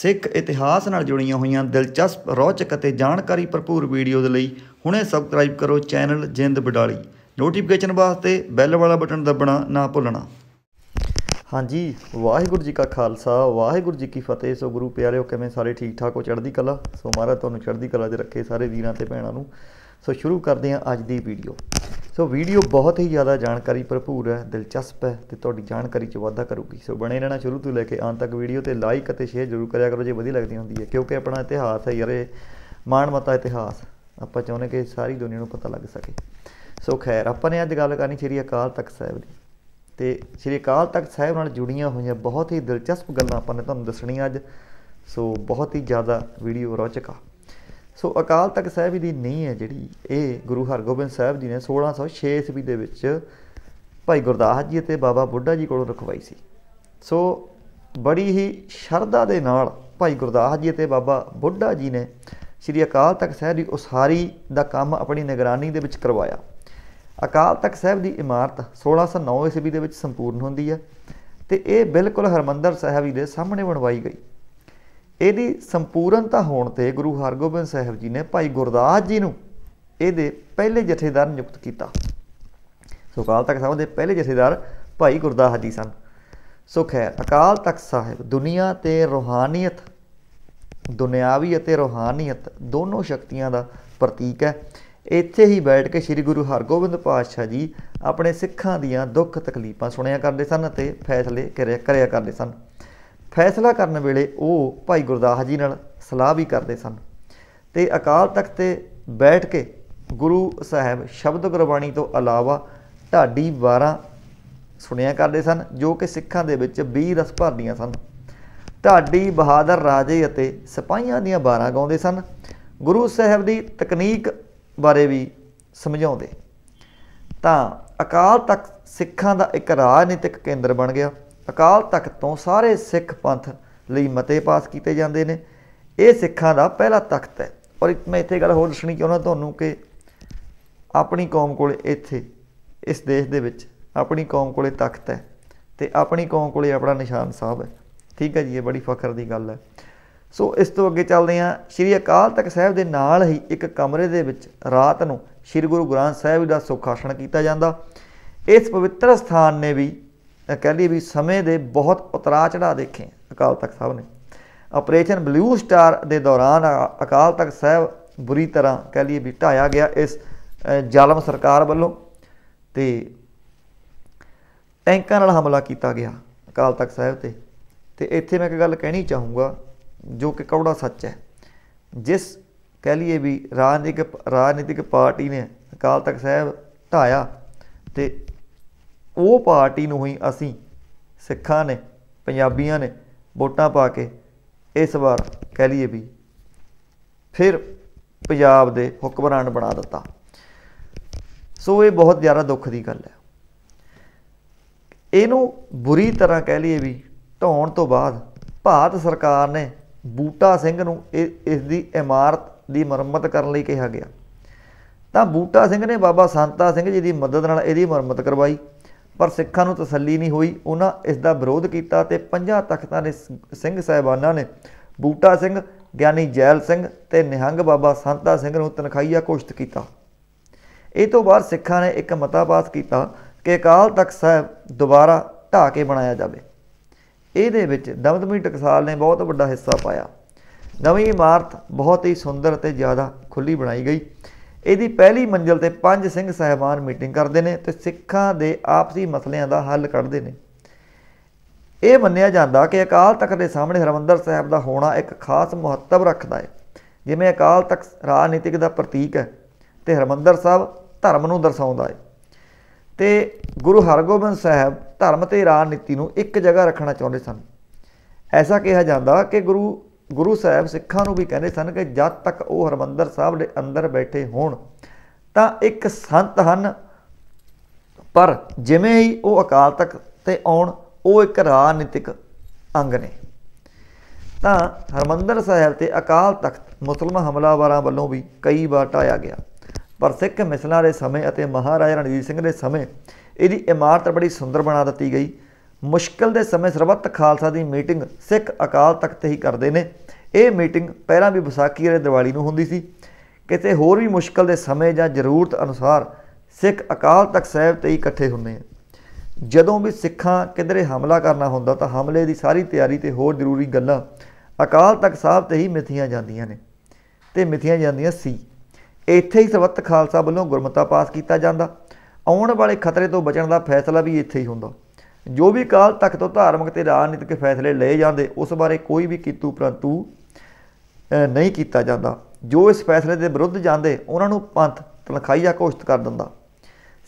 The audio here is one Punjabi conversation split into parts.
ਸਿੱਖ ਇਤਿਹਾਸ ਨਾਲ ਜੁੜੀਆਂ ਹੋਈਆਂ ਦਿਲਚਸਪ ਰੋਚਕ ਅਤੇ ਜਾਣਕਾਰੀ ਭਰਪੂਰ ਵੀਡੀਓ ਦੇ ਲਈ ਹੁਣੇ ਸਬਸਕ੍ਰਾਈਬ ਕਰੋ ਚੈਨਲ ਜਿੰਦ ਬਡਾਲੀ ਨੋਟੀਫਿਕੇਸ਼ਨ ਵਾਸਤੇ ਬੈਲ ਵਾਲਾ ਬਟਨ ਦਬਣਾ ਨਾ ਭੁੱਲਣਾ ਹਾਂਜੀ ਵਾਹਿਗੁਰੂ ਜੀ ਕਾ ਖਾਲਸਾ ਵਾਹਿਗੁਰੂ ਜੀ ਕੀ ਫਤਿਹ ਸੋ ਗੁਰੂ ਪਿਆਰਿਓ ਕਿਵੇਂ ਸਾਰੇ ਠੀਕ ਠਾਕ ਹੋ ਚੜ੍ਹਦੀ ਕਲਾ ਸੋ ਮਹਾਰਾਜ ਤੁਹਾਨੂੰ ਚੜ੍ਹਦੀ ਕਲਾ ਦੇ ਰੱਖੇ ਸਾਰੇ ਵੀਰਾਂ ਤੇ ਭੈਣਾਂ ਨੂੰ ਸੋ ਸ਼ੁਰੂ ਕਰਦੇ ਹਾਂ ਅੱਜ ਦੀ ਵੀਡੀਓ ਸੋ ਵੀਡੀਓ ਬਹੁਤ ਹੀ ਜ਼ਿਆਦਾ ਜਾਣਕਾਰੀ ਭਰਪੂਰ ਹੈ ਦਿਲਚਸਪ ਹੈ ਤੇ ਤੁਹਾਡੀ ਜਾਣਕਾਰੀ 'ਚ ਵਾਧਾ ਕਰੂਗੀ ਸੋ ਬਣੇ ਰਹਿਣਾ ਸ਼ੁਰੂ ਤੋਂ ਲੈ ਕੇ ਅੰਤ ਤੱਕ ਵੀਡੀਓ ਤੇ ਲਾਈਕ ਅਤੇ ਸ਼ੇਅਰ ਜ਼ਰੂਰ ਕਰਿਆ ਕਰੋ ਜੇ ਵਧੀਆ ਲੱਗਦੀ ਹੁੰਦੀ ਹੈ ਕਿਉਂਕਿ ਆਪਣਾ ਇਤਿਹਾਸ ਹੈ ਯਾਰੇ ਮਾਣ ਮਤਾ ਇਤਿਹਾਸ ਆਪਾਂ ਚਾਹੁੰਦੇ ਕਿ ਸਾਰੀ ਦੁਨੀਆ ਨੂੰ ਪਤਾ ਲੱਗ ਸਕੇ ਸੋ ਖੈਰ ਆਪਾਂ ਨੇ ਅੱਜ ਗੱਲ ਕਰਨੀ ਸ਼੍ਰੀ ਅਕਾਲ ਤਖਤ ਸਾਹਿਬ ਦੀ ਤੇ ਸ਼੍ਰੀ ਅਕਾਲ ਤਖਤ ਸਾਹਿਬ ਨਾਲ ਜੁੜੀਆਂ ਹੋਈਆਂ ਬਹੁਤ ਹੀ ਦਿਲਚਸਪ ਗੱਲਾਂ ਆਪਾਂ ਨੇ ਤੁਹਾਨੂੰ ਦੱਸਣੀਆਂ ਅੱਜ ਸੋ ਬਹੁਤ ਹੀ ਜ਼ਿਆਦਾ ਵੀਡੀਓ ਰੋਚਕ ਆ ਸੋ ਅਕਾਲ ਤਖਤ ਸਾਹਿਬ ਦੀ ਨਹੀਂ ਹੈ ਜਿਹੜੀ ਇਹ ਗੁਰੂ ਹਰਗੋਬਿੰਦ ਸਾਹਿਬ ਜੀ ਨੇ 1606 ਈਸਵੀ ਦੇ ਵਿੱਚ ਭਾਈ ਗੁਰਦਾਸ ਜੀ ਅਤੇ ਬਾਬਾ ਬੁੱਢਾ ਜੀ ਕੋਲੋਂ ਰਖਵਾਈ ਸੀ ਸੋ ਬੜੀ ਹੀ ਸ਼ਰਧਾ ਦੇ ਨਾਲ ਭਾਈ ਗੁਰਦਾਸ ਜੀ ਅਤੇ ਬਾਬਾ ਬੁੱਢਾ ਜੀ ਨੇ ਸ੍ਰੀ ਅਕਾਲ ਤਖਤ ਸਾਹਿਬ ਦੀ ਉਸਾਰੀ ਦਾ ਕੰਮ ਆਪਣੀ ਨਿਗਰਾਨੀ ਦੇ ਵਿੱਚ ਕਰਵਾਇਆ ਅਕਾਲ ਤਖਤ ਸਾਹਿਬ ਦੀ ਇਮਾਰਤ 1609 ਈਸਵੀ ਦੇ ਵਿੱਚ ਸੰਪੂਰਨ ਹੁੰਦੀ ਹੈ ਤੇ ਇਹ ਬਿਲਕੁਲ ਹਰਮੰਦਰ ਸਾਹਿਬ ਦੇ ਸਾਹਮਣੇ ਬਣਵਾਈ ਗਈ ਇਹਦੀ ਸੰਪੂਰਨਤਾ ਹੋਣ ਤੇ ਗੁਰੂ ਹਰਗੋਬਿੰਦ ਸਾਹਿਬ ਜੀ ਨੇ ਭਾਈ ਗੁਰਦਾਸ ਜੀ ਨੂੰ ਇਹਦੇ ਪਹਿਲੇ ਜਥੇਦਾਰ ਨਿਯੁਕਤ ਕੀਤਾ ਸੋ ਅਕਾਲ ਤਖਤ ਸਾਹਿਬ ਦੇ ਪਹਿਲੇ ਜਥੇਦਾਰ ਭਾਈ ਗੁਰਦਾਸ ਜੀ ਸਨ ਸੋ ਖੈਰ ਅਕਾਲ ਤਖਤ ਸਾਹਿਬ ਦੁਨੀਆ ਤੇ ਰੋਹਾਨੀਅਤ ਦੁਨਿਆਵੀ ਅਤੇ ਰੋਹਾਨੀਅਤ ਦੋਨੋਂ ਸ਼ਕਤੀਆਂ ਦਾ ਪ੍ਰਤੀਕ ਹੈ ਇੱਥੇ ਹੀ ਬੈਠ ਕੇ ਸ੍ਰੀ ਗੁਰੂ ਹਰਗੋਬਿੰਦ ਪਾਤਸ਼ਾਹ ਜੀ ਆਪਣੇ ਸਿੱਖਾਂ ਦੀਆਂ ਦੁੱਖ ਤਕਲੀਫਾਂ ਸੁਣਿਆ ਕਰਦੇ ਸਨ ਅਤੇ ਫੈਸਲੇ ਕਰਿਆ ਕਰਿਆ ਕਰਦੇ ਸਨ ਫੈਸਲਾ ਕਰਨ ਵੇਲੇ ਉਹ ਭਾਈ ਗੁਰਦਾਸ ਜੀ ਨਾਲ ਸਲਾਹ ਵੀ ਕਰਦੇ ਸਨ ਤੇ ਅਕਾਲ ਤਖਤ ਤੇ ਬੈਠ ਕੇ ਗੁਰੂ ਸਾਹਿਬ ਸ਼ਬਦ ਗੁਰਬਾਣੀ ਤੋਂ ਇਲਾਵਾ ਢਾਡੀ 12 ਸੁਣਿਆ ਕਰਦੇ ਸਨ ਜੋ ਕਿ ਸਿੱਖਾਂ ਦੇ ਵਿੱਚ 20 ਰਸ ਭਰਦੀਆਂ ਸਨ ਢਾਡੀ ਬਹਾਦਰ ਰਾਜੇ ਅਤੇ ਸਿਪਾਹੀਆਂ ਦੀਆਂ ਵਾਰਾਂ ਗਾਉਂਦੇ ਸਨ ਗੁਰੂ ਸਾਹਿਬ ਦੀ ਤਕਨੀਕ ਬਾਰੇ ਵੀ ਸਮਝਾਉਂਦੇ ਤਾਂ ਅਕਾਲ ਤਖਤ ਸਿੱਖਾਂ ਦਾ ਇੱਕ ਰਾਜਨੀਤਿਕ ਕੇਂਦਰ ਬਣ ਗਿਆ ਅਕਾਲ ਤਖਤ ਤੋਂ ਸਾਰੇ ਸਿੱਖ ਪੰਥ ਲਈ ਮਤੇ ਪਾਸ ਕੀਤੇ ਜਾਂਦੇ ਨੇ ਇਹ ਸਿੱਖਾਂ ਦਾ ਪਹਿਲਾ ਤਖਤ ਹੈ ਔਰ ਮੈਂ ਇੱਥੇ ਗੱਲ ਹੋਰ ਦੱਸਣੀ ਚਾਹੁੰਦਾ ਤੁਹਾਨੂੰ ਕਿ ਆਪਣੀ ਕੌਮ ਕੋਲੇ ਇੱਥੇ ਇਸ ਦੇਸ਼ ਦੇ ਵਿੱਚ ਆਪਣੀ ਕੌਮ ਕੋਲੇ ਤਖਤ ਹੈ ਤੇ ਆਪਣੀ ਕੌਮ ਕੋਲੇ ਆਪਣਾ ਨਿਸ਼ਾਨ ਸਾਹਿਬ ਹੈ ਠੀਕ ਹੈ ਜੀ ਇਹ ਬੜੀ ਫਖਰ ਦੀ ਗੱਲ ਹੈ ਸੋ ਇਸ ਤੋਂ ਅੱਗੇ ਚੱਲਦੇ ਹਾਂ ਸ੍ਰੀ ਅਕਾਲ ਤਖਤ ਸਾਹਿਬ ਦੇ ਨਾਲ ਹੀ ਇੱਕ ਕਮਰੇ ਦੇ ਵਿੱਚ ਰਾਤ ਨੂੰ ਸ੍ਰੀ ਗੁਰੂ ਗ੍ਰੰਥ ਸਾਹਿਬ ਦਾ ਸੁਖਾਸਣ ਕੀਤਾ ਜਾਂਦਾ ਇਸ ਪਵਿੱਤਰ ਸਥਾਨ ਨੇ ਵੀ ਕਹਿ ਲਈ ਵੀ ਸਮੇਂ ਦੇ ਬਹੁਤ ਉਤਰਾ ਚੜਾ ਦੇਖੇ ਅਕਾਲ ਤਖਤ ਸਾਹਿਬ ਨੇ ਆਪਰੇਸ਼ਨ ਬਲੂ ਸਟਾਰ ਦੇ ਦੌਰਾਨ ਅਕਾਲ ਤਖਤ ਸਾਹਿਬ ਬੁਰੀ ਤਰ੍ਹਾਂ ਕਹਿ ਲਈ ਵੀ ਢਾਇਆ ਗਿਆ ਇਸ ਜ਼ਾਲਮ ਸਰਕਾਰ ਵੱਲੋਂ ਤੇ ਟੈਂਕਾਂ ਨਾਲ ਹਮਲਾ ਕੀਤਾ ਗਿਆ ਅਕਾਲ ਤਖਤ ਸਾਹਿਬ ਤੇ ਤੇ ਇੱਥੇ ਮੈਂ ਇੱਕ ਗੱਲ ਕਹਿਣੀ ਚਾਹੂੰਗਾ ਜੋ ਕਿ ਕੌੜਾ ਸੱਚ ਹੈ ਜਿਸ ਕਹਿ ਲਈਏ ਵੀ ਰਾਜਨੀਤਿਕ ਰਾਜਨੀਤਿਕ ਪਾਰਟੀ ਨੇ ਅਕਾਲ ਤਖਤ ਸਾਹਿਬ ਢਾਇਆ ਤੇ ਉਹ ਪਾਰਟੀ ਨੂੰ ਹੀ ਅਸੀਂ ਸਿੱਖਾਂ ਨੇ ਪੰਜਾਬੀਆਂ ਨੇ ਵੋਟਾਂ ਪਾ ਕੇ ਇਸ ਵਾਰ ਕਹਿ ਲਈਏ ਵੀ ਫਿਰ ਪੰਜਾਬ ਦੇ ਹੁਕਮਰਾਨ ਬਣਾ ਦਿੱਤਾ ਸੋ ਇਹ ਬਹੁਤ ਜ਼ਿਆਦਾ ਦੁੱਖ ਦੀ ਗੱਲ ਹੈ ਇਹਨੂੰ ਬੁਰੀ ਤਰ੍ਹਾਂ ਕਹਿ ਲਈਏ ਵੀ ਢਾਉਣ ਤੋਂ ਬਾਅਦ ਭਾਰਤ ਸਰਕਾਰ ਨੇ ਬੂਟਾ ਸਿੰਘ ਨੂੰ ਇਸ ਦੀ ਇਮਾਰਤ ਦੀ ਮੁਰੰਮਤ ਕਰਨ ਲਈ ਕਿਹਾ ਗਿਆ ਤਾਂ ਬੂਟਾ ਸਿੰਘ ਨੇ ਬਾਬਾ ਸੰਤਾ ਸਿੰਘ ਜੀ ਦੀ ਮਦਦ ਨਾਲ ਇਹਦੀ ਮੁਰੰਮਤ ਕਰਵਾਈ ਪਰ ਸਿੱਖਾਂ ਨੂੰ ਤਸੱਲੀ ਨਹੀਂ ਹੋਈ ਉਹਨਾਂ ਇਸ ਦਾ ਵਿਰੋਧ ਕੀਤਾ ਤੇ ਪੰਜਾਂ ਤਖਤਾਂ ਦੇ ਸਿੰਘ ਸਹਿਬਾਨਾਂ ਨੇ ਬੂਟਾ ਸਿੰਘ ਗਿਆਨੀ ਜੈਲ ਸਿੰਘ ਤੇ ਨਿਹੰਗ ਬਾਬਾ ਸੰਤਾ ਸਿੰਘ ਨੂੰ ਤਨਖਾਈਆ ਘੋਸ਼ਿਤ ਕੀਤਾ ਇਹ ਤੋਂ ਬਾਅਦ ਸਿੱਖਾਂ ਨੇ ਇੱਕ ਮਤਾ ਪਾਸ ਕੀਤਾ ਕਿ ਅਕਾਲ ਤਖਤ ਸਾਹਿਬ ਦੁਬਾਰਾ ਢਾ ਕੇ ਬਣਾਇਆ ਜਾਵੇ ਇਹਦੇ ਵਿੱਚ ਦਮਦਮੀ ਟਕਸਾਲ ਨੇ ਬਹੁਤ ਵੱਡਾ ਹਿੱਸਾ ਪਾਇਆ ਨਵੀਂ ਇਮਾਰਤ ਬਹੁਤ ਹੀ ਸੁੰਦਰ ਤੇ ਜ਼ਿਆਦਾ ਖੁੱਲੀ ਬਣਾਈ ਗਈ ਇਹਦੀ ਪਹਿਲੀ ਮੰਜ਼ਲ ਤੇ ਪੰਜ ਸਿੰਘ ਸਹਿਬਾਨ ਮੀਟਿੰਗ ਕਰਦੇ ਨੇ ਤੇ ਸਿੱਖਾਂ ਦੇ ਆਪਸੀ ਮਸਲਿਆਂ ਦਾ ਹੱਲ ਕੱਢਦੇ ਨੇ ਇਹ ਮੰਨਿਆ ਜਾਂਦਾ ਕਿ ਅਕਾਲ ਤਖਤ ਦੇ ਸਾਹਮਣੇ ਹਰਮੰਦਰ ਸਾਹਿਬ ਦਾ ਹੋਣਾ ਇੱਕ ਖਾਸ ਮਹੱਤਵ ਰੱਖਦਾ ਹੈ ਜਿਵੇਂ ਅਕਾਲ ਤਖਤ ਰਾਜਨੀਤਿਕ ਦਾ ਪ੍ਰਤੀਕ ਹੈ ਤੇ ਹਰਮੰਦਰ ਸਾਹਿਬ ਧਰਮ ਨੂੰ ਦਰਸਾਉਂਦਾ ਹੈ ਤੇ ਗੁਰੂ ਹਰਗੋਬਿੰਦ ਸਾਹਿਬ ਧਰਮ ਤੇ ਰਾਜਨੀਤੀ ਨੂੰ ਇੱਕ ਜਗ੍ਹਾ ਰੱਖਣਾ ਚਾਹੁੰਦੇ ਸਨ ਐਸਾ ਕਿਹਾ ਜਾਂਦਾ ਕਿ ਗੁਰੂ ਗੁਰੂ ਸਾਹਿਬ ਸਿੱਖਾਂ ਨੂੰ ਵੀ ਕਹਿੰਦੇ ਸਨ ਕਿ ਜਦ ਤੱਕ ਉਹ ਹਰਮੰਦਰ ਸਾਹਿਬ ਦੇ ਅੰਦਰ ਬੈਠੇ ਹੋਣ ਤਾਂ ਇੱਕ ਸੰਤ ਹਨ ਪਰ ਜਿਵੇਂ ਹੀ ਉਹ ਅਕਾਲ ਤੱਕ ਤੇ ਆਉਣ ਉਹ ਇੱਕ ਰਾਜਨੀਤਿਕ ਅੰਗ ਨੇ ਤਾਂ ਹਰਮੰਦਰ ਸਾਹਿਬ ਤੇ ਅਕਾਲ ਤਖਤ ਮੁਸਲਮ ਹਮਲਾਵਰਾਂ ਵੱਲੋਂ ਵੀ ਕਈ ਵਾਰ ਟਾਇਆ ਗਿਆ ਪਰ ਸਿੱਖ ਮਿਸਲਾਂ ਦੇ ਸਮੇਂ ਅਤੇ ਮਹਾਰਾਜਾ ਰਣਜੀਤ ਸਿੰਘ ਦੇ ਸਮੇਂ ਇਹਦੀ ਇਮਾਰਤ ਬੜੀ ਸੁੰਦਰ ਬਣਾ ਦਿੱਤੀ ਗਈ ਮੁਸ਼ਕਲ ਦੇ ਸਮੇਂ ਸਰਬੱਤ ਖਾਲਸਾ ਦੀ ਮੀਟਿੰਗ ਸਿੱਖ ਅਕਾਲ ਤਖਤ ਹੀ ਕਰਦੇ ਨੇ ਇਹ ਮੀਟਿੰਗ ਪਹਿਲਾਂ ਵੀ ਵਿਸਾਖੀ ਅਤੇ ਦੀਵਾਲੀ ਨੂੰ ਹੁੰਦੀ ਸੀ ਕਿਤੇ ਹੋਰ ਵੀ ਮੁਸ਼ਕਲ ਦੇ ਸਮੇਂ ਜਾਂ ਜ਼ਰੂਰਤ ਅਨੁਸਾਰ ਸਿੱਖ ਅਕਾਲ ਤਖਤ ਸਾਹਿਬ ਤੇ ਇਕੱਠੇ ਹੁੰਦੇ ਆ ਜਦੋਂ ਵੀ ਸਿੱਖਾਂ ਕਿਧਰੇ ਹਮਲਾ ਕਰਨਾ ਹੁੰਦਾ ਤਾਂ ਹਮਲੇ ਦੀ ਸਾਰੀ ਤਿਆਰੀ ਤੇ ਹੋਰ ਜ਼ਰੂਰੀ ਗੱਲਾਂ ਅਕਾਲ ਤਖਤ ਸਾਹਿਬ ਤੇ ਹੀ ਮਿਥੀਆਂ ਜਾਂਦੀਆਂ ਨੇ ਤੇ ਮਿਥੀਆਂ ਜਾਂਦੀਆਂ ਸੀ ਇੱਥੇ ਹੀ ਸਰਬੱਤ ਖਾਲਸਾ ਵੱਲੋਂ ਗੁਰਮਤਾ ਪਾਸ ਕੀਤਾ ਜਾਂਦਾ ਆਉਣ ਵਾਲੇ ਖਤਰੇ ਤੋਂ ਬਚਣ ਦਾ ਫੈਸਲਾ ਵੀ ਇੱਥੇ ਹੀ ਹੁੰਦਾ ਜੋ ਵੀ ਕਾਲ ਤੱਕ ਤੋਂ ਧਾਰਮਿਕ ਤੇ ਰਾਜਨੀਤਿਕ ਫੈਸਲੇ ਲਏ ਜਾਂਦੇ ਉਸ ਬਾਰੇ ਕੋਈ ਵੀ ਕੀਤੂ ਪ੍ਰੰਤੂ ਨਹੀਂ ਕੀਤਾ ਜਾਂਦਾ ਜੋ ਇਸ ਫੈਸਲੇ ਦੇ ਵਿਰੁੱਧ ਜਾਂਦੇ ਉਹਨਾਂ ਨੂੰ ਪੰਥ ਤਨਖਾਈਆ ਘੋਸ਼ਿਤ ਕਰ ਦਿੰਦਾ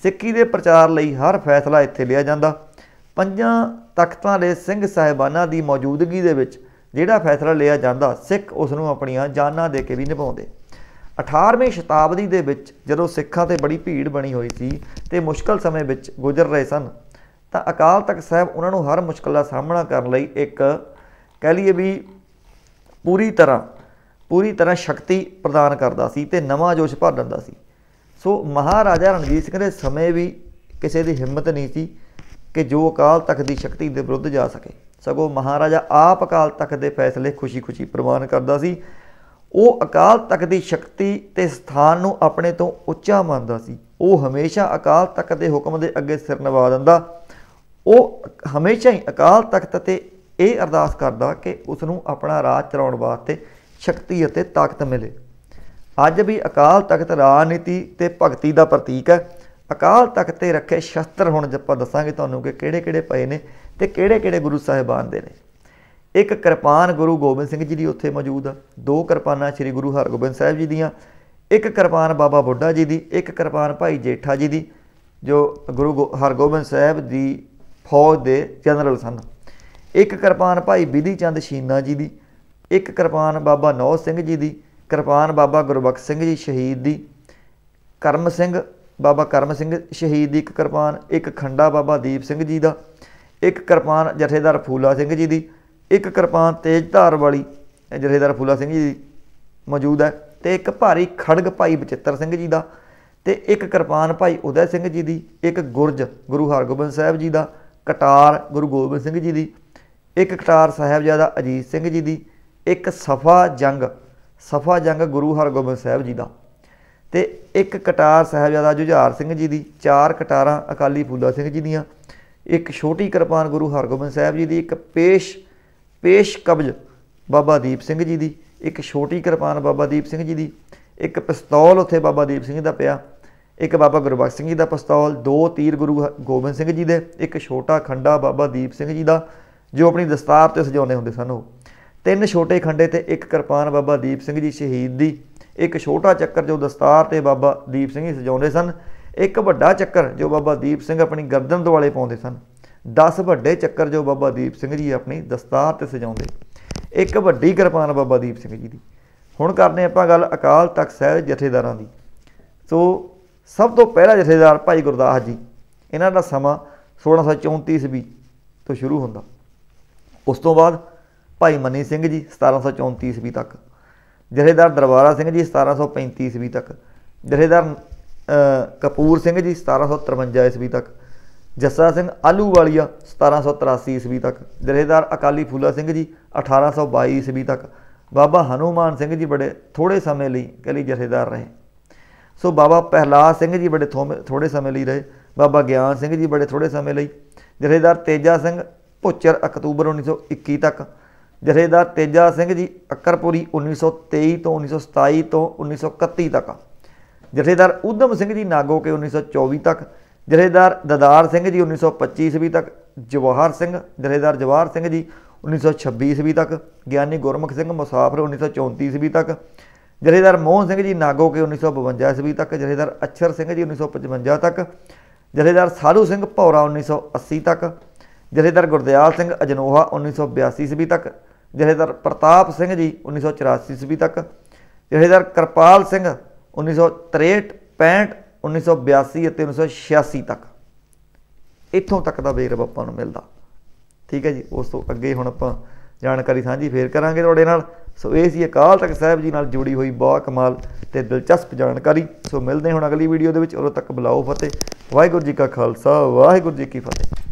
ਸਿੱਖੀ ਦੇ ਪ੍ਰਚਾਰ ਲਈ ਹਰ ਫੈਸਲਾ ਇੱਥੇ ਲਿਆ ਜਾਂਦਾ ਪੰਜਾਂ ਤਖਤਾਂ ਦੇ ਸਿੰਘ ਸਾਹਿਬਾਨਾਂ ਦੀ ਮੌਜੂਦਗੀ ਦੇ ਵਿੱਚ ਜਿਹੜਾ ਫੈਸਲਾ ਲਿਆ ਜਾਂਦਾ ਸਿੱਖ ਉਸ ਨੂੰ ਆਪਣੀਆਂ ਜਾਨਾਂ ਦੇ ਕੇ ਵੀ ਨਿਭਾਉਂਦੇ 18ਵੀਂ ਸ਼ਤਾਬਦੀ ਦੇ ਵਿੱਚ ਜਦੋਂ ਸਿੱਖਾਂ ਤੇ ਬੜੀ ਭੀੜ ਬਣੀ ਹੋਈ ਸੀ ਤੇ ਮੁਸ਼ਕਲ ਸਮੇਂ ਵਿੱਚ ਗੁਜ਼ਰ ਰਹੇ ਸਨ ਤਾਂ ਅਕਾਲ ਤਖਤ ਸਾਹਿਬ ਉਹਨਾਂ ਨੂੰ ਹਰ ਮੁਸ਼ਕਲ ਦਾ ਸਾਹਮਣਾ ਕਰਨ ਲਈ ਇੱਕ ਕਹਿ ਲਈਏ ਵੀ ਪੂਰੀ ਤਰ੍ਹਾਂ ਪੂਰੀ ਤਰ੍ਹਾਂ ਸ਼ਕਤੀ ਪ੍ਰਦਾਨ ਕਰਦਾ ਸੀ ਤੇ ਨਵਾਂ ਜੋਸ਼ ਭਰ ਦਿੰਦਾ ਸੀ ਸੋ ਮਹਾਰਾਜਾ ਰਣਜੀਤ ਸਿੰਘ ਦੇ ਸਮੇਂ ਵੀ ਕਿਸੇ ਦੀ ਹਿੰਮਤ ਨਹੀਂ ਸੀ ਕਿ ਜੋ ਅਕਾਲ ਤਖਤ ਦੀ ਸ਼ਕਤੀ ਦੇ ਵਿਰੁੱਧ ਜਾ ਸਕੇ ਸਗੋਂ ਮਹਾਰਾਜਾ ਆਪ ਅਕਾਲ ਤਖਤ ਦੇ ਫੈਸਲੇ ਖੁਸ਼ੀ-ਖੁਸ਼ੀ ਪ੍ਰਵਾਨ ਕਰਦਾ ਸੀ ਉਹ ਅਕਾਲ ਤਖਤ ਦੀ ਸ਼ਕਤੀ ਤੇ ਸਥਾਨ ਨੂੰ ਆਪਣੇ ਤੋਂ ਉੱਚਾ ਮੰਨਦਾ ਸੀ ਉਹ ਹਮੇਸ਼ਾ ਅਕਾਲ ਤਖਤ ਦੇ ਹੁਕਮ ਦੇ ਅੱਗੇ ਸਿਰ ਨਵਾ ਦਿੰਦਾ ਉਹ ਹਮੇਸ਼ਾ ਹੀ ਅਕਾਲ ਤਖਤ ਤੇ ਇਹ ਅਰਦਾਸ ਕਰਦਾ ਕਿ ਉਸ ਨੂੰ ਆਪਣਾ ਰਾਜ ਚਲਾਉਣ ਵਾਸਤੇ ਸ਼ਕਤੀ ਅਤੇ ਤਾਕਤ ਮਿਲੇ ਅੱਜ ਵੀ ਅਕਾਲ ਤਖਤ ਰਾਜਨੀਤੀ ਤੇ ਭਗਤੀ ਦਾ ਪ੍ਰਤੀਕ ਹੈ ਅਕਾਲ ਤਖਤ ਤੇ ਰੱਖੇ ਸ਼ਸਤਰ ਹੁਣ ਜੱਪਾ ਦੱਸਾਂਗੇ ਤੁਹਾਨੂੰ ਕਿ ਕਿਹੜੇ-ਕਿਹੜੇ ਪਏ ਨੇ ਤੇ ਕਿਹੜੇ-ਕਿਹੜੇ ਗੁਰੂ ਸਾਹਿਬਾਨ ਦੇ ਨੇ ਇੱਕ ਕਿਰਪਾਨ ਗੁਰੂ ਗੋਬਿੰਦ ਸਿੰਘ ਜੀ ਦੀ ਉੱਥੇ ਮੌਜੂਦ ਆ ਦੋ ਕਿਰਪਾਨਾਂ ਸ੍ਰੀ ਗੁਰੂ ਹਰਗੋਬਿੰਦ ਸਾਹਿਬ ਜੀ ਦੀਆਂ ਇੱਕ ਕਿਰਪਾਨ ਬਾਬਾ ਬੁੱਢਾ ਜੀ ਦੀ ਇੱਕ ਕਿਰਪਾਨ ਭਾਈ ਜੇਠਾ ਜੀ ਦੀ ਜੋ ਗੁਰੂ ਹਰਗੋਬਿੰਦ ਸਾਹਿਬ ਦੀ ਫੌਜ ਦੇ ਜਨਰਲ ਸਨ ਇੱਕ ਕਿਰਪਾਨ ਭਾਈ ਬਿਧੀ ਚੰਦ ਸ਼ੀਨਾ ਜੀ ਦੀ ਇੱਕ ਕਿਰਪਾਨ ਬਾਬਾ ਨੌ ਸਿੰਘ ਜੀ ਦੀ ਕਿਰਪਾਨ ਬਾਬਾ ਗੁਰਬਖਸ਼ ਸਿੰਘ ਜੀ ਸ਼ਹੀਦ ਦੀ ਕਰਮ ਸਿੰਘ ਬਾਬਾ ਕਰਮ ਸਿੰਘ ਸ਼ਹੀਦ ਦੀ ਇੱਕ ਕਿਰਪਾਨ ਇੱਕ ਖੰਡਾ ਬਾਬਾ ਦੀਪ ਸਿੰਘ ਜੀ ਦਾ ਇੱਕ ਕਿਰਪਾਨ ਜਥੇਦਾਰ ਫੂਲਾ ਸਿੰਘ ਜੀ ਦੀ ਇੱਕ ਕਿਰਪਾਨ ਤੇਜ਼ਧਾਰ ਵਾਲੀ ਜਥੇਦਾਰ ਫੂਲਾ ਸਿੰਘ ਜੀ ਦੀ ਮੌਜੂਦ ਹੈ ਤੇ ਇੱਕ ਭਾਰੀ ਖੜਗ ਭਾਈ ਬਚਿੱਤਰ ਸਿੰਘ ਜੀ ਦਾ ਤੇ ਇੱਕ ਕਿਰਪਾਨ ਭਾਈ ਉਦੈ ਸਿੰਘ ਜੀ ਦੀ ਇੱਕ ਗੁਰਜ ਗੁਰੂ ਹਰਗੋਬਿੰਦ ਸਾਹਿਬ ਜੀ ਦਾ ਕਟਾਰ ਗੁਰੂ ਗੋਬਿੰਦ ਸਿੰਘ ਜੀ ਦੀ ਇੱਕ ਕਟਾਰ ਸਾਹਿਬਜ਼ਾਦਾ ਅਜੀਤ ਸਿੰਘ ਜੀ ਦੀ ਇੱਕ ਸਫਾ ਜੰਗ ਸਫਾ ਜੰਗ ਗੁਰੂ ਹਰਗੋਬਿੰਦ ਸਾਹਿਬ ਜੀ ਦਾ ਤੇ ਇੱਕ ਕਟਾਰ ਸਾਹਿਬਜ਼ਾਦਾ ਜੁਝਾਰ ਸਿੰਘ ਜੀ ਦੀ ਚਾਰ ਕਟਾਰਾਂ ਅਕਾਲੀ ਫੂਲਾ ਸਿੰਘ ਜੀ ਦੀਆਂ ਇੱਕ ਛੋਟੀ ਕਿਰਪਾਨ ਗੁਰੂ ਹਰਗੋਬਿੰਦ ਸਾਹਿਬ ਜੀ ਦੀ ਇੱਕ ਪੇਸ਼ ਪੇਸ਼ ਕਬਜ਼ ਬਾਬਾ ਦੀਪ ਸਿੰਘ ਜੀ ਦੀ ਇੱਕ ਛੋਟੀ ਕਿਰਪਾਨ ਬਾਬਾ ਦੀਪ ਸਿੰਘ ਜੀ ਦੀ ਇੱਕ ਪਿਸਤੌਲ ਉੱਥੇ ਬਾਬਾ ਦੀਪ ਸਿੰਘ ਦਾ ਪਿਆ ਇੱਕ ਬਾਬਾ ਗੁਰਬਖਸ਼ ਸਿੰਘ ਜੀ ਦਾ ਪਸਤੌਲ ਦੋ ਤੀਰ ਗੁਰੂ ਗੋਬਿੰਦ ਸਿੰਘ ਜੀ ਦੇ ਇੱਕ ਛੋਟਾ ਖੰਡਾ ਬਾਬਾ ਦੀਪ ਸਿੰਘ ਜੀ ਦਾ ਜੋ ਆਪਣੀ ਦਸਤਾਰ ਤੇ ਸਜਾਉਂਦੇ ਹੁੰਦੇ ਸਨ ਉਹ ਤਿੰਨ ਛੋਟੇ ਖੰਡੇ ਤੇ ਇੱਕ ਕਿਰਪਾਨ ਬਾਬਾ ਦੀਪ ਸਿੰਘ ਜੀ ਸ਼ਹੀਦ ਦੀ ਇੱਕ ਛੋਟਾ ਚੱਕਰ ਜੋ ਦਸਤਾਰ ਤੇ ਬਾਬਾ ਦੀਪ ਸਿੰਘ ਜੀ ਸਜਾਉਂਦੇ ਸਨ ਇੱਕ ਵੱਡਾ ਚੱਕਰ ਜੋ ਬਾਬਾ ਦੀਪ ਸਿੰਘ ਆਪਣੀ ਗਰਦਨ ਦੁਆਲੇ ਪਾਉਂਦੇ ਸਨ 10 ਵੱਡੇ ਚੱਕਰ ਜੋ ਬਾਬਾ ਦੀਪ ਸਿੰਘ ਜੀ ਆਪਣੀ ਦਸਤਾਰ ਤੇ ਸਜਾਉਂਦੇ ਇੱਕ ਵੱਡੀ ਕਿਰਪਾਨ ਬਾਬਾ ਦੀਪ ਸਿੰਘ ਜੀ ਦੀ ਹੁਣ ਕਰਦੇ ਆਪਾਂ ਗੱਲ ਅਕਾਲ ਤਖਤ ਸਾਹਿਬ ਜਥੇਦਾਰਾਂ ਦੀ ਸੋ ਸਭ ਤੋਂ ਪਹਿਲਾ ਜਥੇਦਾਰ ਭਾਈ ਗੁਰਦਾਸ ਜੀ ਇਹਨਾਂ ਦਾ ਸਮਾਂ 1634 ਈਸਵੀ ਤੋਂ ਸ਼ੁਰੂ ਹੁੰਦਾ ਉਸ ਤੋਂ ਬਾਅਦ ਭਾਈ ਮਨੀ ਸਿੰਘ ਜੀ 1734 ਈਸਵੀ ਤੱਕ ਜਥੇਦਾਰ ਦਰਬਾਰਾ ਸਿੰਘ ਜੀ 1735 ਈਸਵੀ ਤੱਕ ਜਥੇਦਾਰ ਕਪੂਰ ਸਿੰਘ ਜੀ 1753 ਈਸਵੀ ਤੱਕ ਜੱਸਾ ਸਿੰਘ ਆਲੂਵਾਲੀਆ 1783 ਈਸਵੀ ਤੱਕ ਜਥੇਦਾਰ ਅਕਾਲੀ ਫੂਲਾ ਸਿੰਘ ਜੀ 1822 ਈਸਵੀ ਤੱਕ ਬਾਬਾ ਹਨੂਮਾਨ ਸਿੰਘ ਜੀ ਬੜੇ ਥੋੜੇ ਸਮੇਂ ਲਈ ਕਲੀ ਜਥੇਦਾਰ ਰਹੇ ਸੋ ਬਾਬਾ ਪਹਿਲਾਦ ਸਿੰਘ ਜੀ ਬੜੇ ਥੋੜੇ ਸਮੇਂ ਲਈ ਰਹੇ ਬਾਬਾ ਗਿਆਨ ਸਿੰਘ ਜੀ ਬੜੇ ਥੋੜੇ ਸਮੇਂ ਲਈ ਜਥੇਦਾਰ ਤੇਜਾ ਸਿੰਘ ਪੁੱਚਰ ਅਕਤੂਬਰ 1921 ਤੱਕ ਜਥੇਦਾਰ ਤੇਜਾ ਸਿੰਘ ਜੀ ਅਕਰਪੁਰੀ 1923 ਤੋਂ 1927 ਤੋਂ 1931 ਤੱਕ ਜਥੇਦਾਰ ਉਦਮ ਸਿੰਘ ਜੀ ਨਾਗੋ ਕੇ 1924 ਤੱਕ ਜਥੇਦਾਰ ਦਦਾਰ ਸਿੰਘ ਜੀ 1925 ਵੀ ਤੱਕ ਜਵਾਹਰ ਸਿੰਘ ਜਥੇਦਾਰ ਜਵਾਹਰ ਸਿੰਘ ਜੀ 1926 ਵੀ ਤੱਕ ਗਿਆਨੀ ਗੁਰਮੁਖ ਸਿੰਘ ਮੁਸਾਫਰ 1934 ਵੀ ਤੱਕ ਜਥੇਦਾਰ ਮੋਹਨ ਸਿੰਘ ਜੀ ਨਾਗੋ ਕੇ 1952 ਈਸਵੀ ਤੱਕ ਜਥੇਦਾਰ ਅਛਰ ਸਿੰਘ ਜੀ 1955 ਤੱਕ ਜਥੇਦਾਰ ਸਾਧੂ ਸਿੰਘ ਭੌਰਾ 1980 ਤੱਕ ਜਥੇਦਾਰ ਗੁਰਦਿਆਲ ਸਿੰਘ ਅਜਨੋਹਾ 1982 ਈਸਵੀ ਤੱਕ ਜਥੇਦਾਰ ਪ੍ਰਤਾਪ ਸਿੰਘ ਜੀ 1984 ਈਸਵੀ ਤੱਕ ਜਥੇਦਾਰ ਕਰਪਾਲ ਸਿੰਘ 1963 65 1982 ਅਤੇ 1986 ਤੱਕ ਇੱਥੋਂ ਤੱਕ ਦਾ ਵੇਰਵਾ ਆਪਾਂ ਨੂੰ ਮਿਲਦਾ ਠੀਕ ਹੈ ਜੀ ਉਸ ਤੋਂ ਅੱਗੇ ਹੁਣ ਆਪਾਂ ਜਾਣਕਾਰੀ ਸਾਂਝੀ ਫੇਰ ਕਰਾਂਗੇ ਤੁਹਾਡੇ ਨਾਲ ਸੋ ਇਹ ਸੀ ਅਕਾਲ ਤਖਤ ਸਾਹਿਬ ਜੀ ਨਾਲ ਜੁੜੀ ਹੋਈ ਬਾ ਕਮਾਲ ਤੇ ਦਿਲਚਸਪ ਜਾਣਕਾਰੀ ਸੋ ਮਿਲਦੇ ਹੁਣ ਅਗਲੀ ਵੀਡੀਓ ਦੇ ਵਿੱਚ ਉਦੋਂ ਤੱਕ ਬਲਾਓ ਫਤਿਹ ਵਾਹਿਗੁਰੂ ਜੀ ਕਾ ਖਾਲਸਾ ਵਾਹਿਗੁਰੂ ਜੀ ਕੀ ਫਤਿਹ